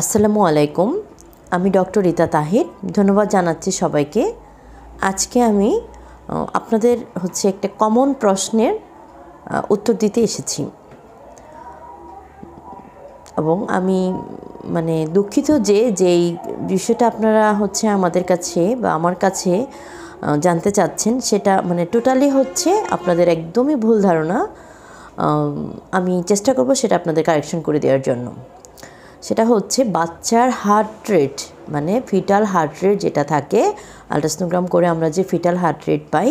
আসসালামু আলাইকুম আমি ডক্টর রীতা তাহির ধন্যবাদ জানাচ্ছি সবাইকে আজকে আমি আপনাদের হচ্ছে একটা কমন প্রশ্নের উত্তর দিতে এসেছি এবং আমি মানে দুঃখিত যে যেই বিষয়টা আপনারা হচ্ছে আমাদের কাছে বা আমার কাছে জানতে চাচ্ছেন সেটা মানে টোটালি হচ্ছে আপনাদের একদমই ভুল ধারণা আমি চেষ্টা করব সেটা আপনাদের কারেকশন করে দেওয়ার জন্য সেটা হচ্ছে বাচ্চার হার্ট রেট মানে ফিটাল হার্ট রেট যেটা থাকে আলট্রাসনোগ্রাম করে আমরা যে ফিটাল হার্ট রেট পাই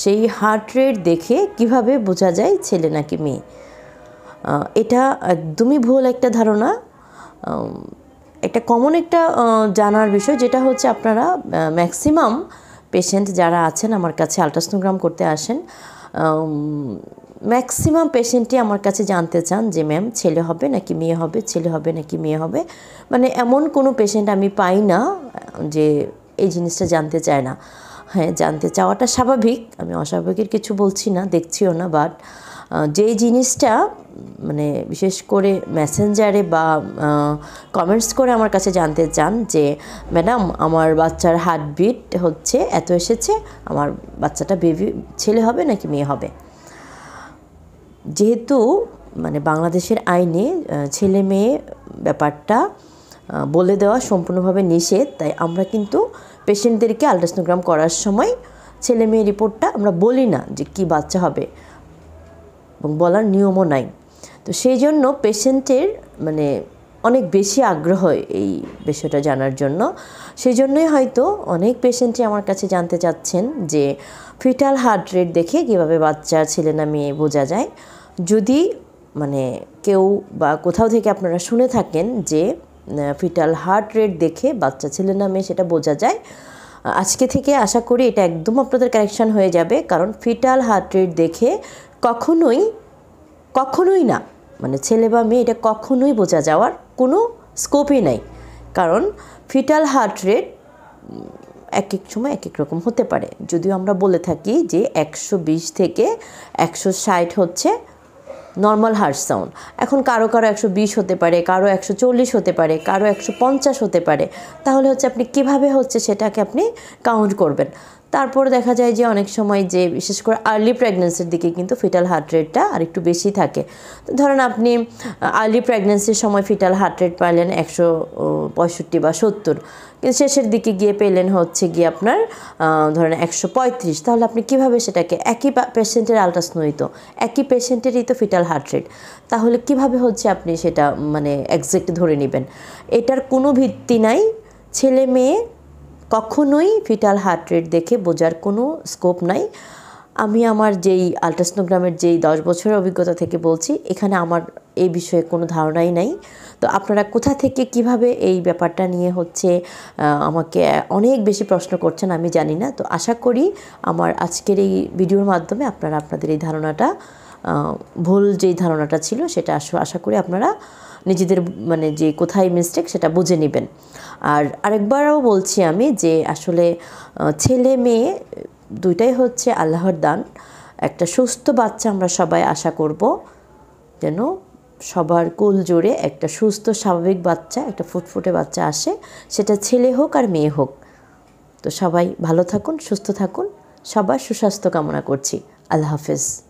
সেই হার্ট রেট দেখে কিভাবে বোঝা যায় ছেলে নাকি মেয়ে এটা একদমই ভুল একটা ধারণা একটা কমন একটা জানার বিষয় যেটা হচ্ছে আপনারা ম্যাক্সিমাম পেশেন্ট যারা আছেন আমার কাছে আলট্রাসনোগ্রাম করতে আসেন ম্যাক্সিমাম পেশেন্টই আমার কাছে জানতে চান যে ম্যাম ছেলে হবে নাকি মেয়ে হবে ছেলে হবে নাকি মেয়ে হবে মানে এমন কোনো পেশেন্ট আমি পাই না যে এই জিনিসটা জানতে চায় না হ্যাঁ জানতে চাওয়াটা স্বাভাবিক আমি অস্বাভাবিকের কিছু বলছি না দেখছিও না বাট যেই জিনিসটা মানে বিশেষ করে মেসেঞ্জারে বা কমেন্টস করে আমার কাছে জানতে চান যে ম্যাডাম আমার বাচ্চার হার্টবিট হচ্ছে এত এসেছে আমার বাচ্চাটা বেবি ছেলে হবে নাকি মেয়ে হবে যেহেতু মানে বাংলাদেশের আইনে ছেলে মেয়ে ব্যাপারটা বলে দেওয়া সম্পূর্ণভাবে নিষেধ তাই আমরা কিন্তু পেশেন্টদেরকে আলট্রাসনোগ্রাম করার সময় ছেলে মেয়ে রিপোর্টটা আমরা বলি না যে কি বাচ্চা হবে এবং বলার নিয়মও নাই তো সেই জন্য পেশেন্টের মানে অনেক বেশি আগ্রহ এই বিষয়টা জানার জন্য সেই জন্যই হয়তো অনেক পেশেন্টই আমার কাছে জানতে চাচ্ছেন যে ফিটাল হার্ট রেট দেখে কীভাবে বাচ্চা ছেলে না মেয়ে বোঝা যায় যদি মানে কেউ বা কোথাও থেকে আপনারা শুনে থাকেন যে ফিটাল হার্ট রেট দেখে বাচ্চা ছেলে না মেয়ে সেটা বোঝা যায় আজকে থেকে আশা করি এটা একদম আপনাদের কারেকশান হয়ে যাবে কারণ ফিটাল হার্ট রেট দেখে কখনোই কখনোই না মানে ছেলে বা মেয়ে এটা কখনোই বোঝা যাওয়ার কোনো স্কোপই নাই কারণ ফিটাল হার্ট রেট এক এক সময় এক এক রকম হতে পারে যদিও আমরা বলে থাকি যে একশো থেকে একশো হচ্ছে নর্মাল হার্ট সাউন্ড এখন কারো কারো একশো বিশ হতে পারে কারো একশো চল্লিশ হতে পারে কারো একশো পঞ্চাশ হতে পারে তাহলে হচ্ছে আপনি কিভাবে হচ্ছে সেটাকে আপনি কাউন্ট করবেন তারপর দেখা যায় যে অনেক সময় যে বিশেষ করে আর্লি প্রেগনেন্সির দিকে কিন্তু ফিটাল হার্ট রেটটা আর একটু বেশি থাকে ধরেন আপনি আর্লি প্রেগনেন্সির সময় ফিটাল হার্ট রেট পাইলেন একশো পঁয়ষট্টি বা সত্তর কিন্তু শেষের দিকে গিয়ে পেলেন হচ্ছে গিয়ে আপনার ধরেন একশো পঁয়ত্রিশ তাহলে আপনি কিভাবে সেটাকে একই পেশেন্টের আলট্রাসনোই একই পেশেন্টেরই তো ফিটাল হার্ট রেট তাহলে কিভাবে হচ্ছে আপনি সেটা মানে একজ্যাক্ট ধরে নেবেন এটার কোনো ভিত্তি নাই ছেলে মেয়ে কখনোই ফিটাল হার্ট রেট দেখে বোঝার কোনো স্কোপ নাই আমি আমার যেই আলট্রাসনোগ্রামের যেই দশ বছরের অভিজ্ঞতা থেকে বলছি এখানে আমার এই বিষয়ে কোনো ধারণাই নাই তো আপনারা কোথা থেকে কিভাবে এই ব্যাপারটা নিয়ে হচ্ছে আমাকে অনেক বেশি প্রশ্ন করছেন আমি জানি না তো আশা করি আমার আজকের এই ভিডিওর মাধ্যমে আপনারা আপনাদের এই ধারণাটা ভুল যেই ধারণাটা ছিল সেটা আশা করি আপনারা নিজেদের মানে যে কোথায় মিস্টেক সেটা বুঝে নেবেন আর আরেকবারও বলছি আমি যে আসলে ছেলে মেয়ে দুইটাই হচ্ছে আল্লাহর দান একটা সুস্থ বাচ্চা আমরা সবাই আশা করব যেন সবার কোল জোরে একটা সুস্থ স্বাভাবিক বাচ্চা একটা ফুটফুটে বাচ্চা আসে সেটা ছেলে হোক আর মেয়ে হোক তো সবাই ভালো থাকুন সুস্থ থাকুন সবার সুস্বাস্থ্য কামনা করছি আল্লাহ হাফেজ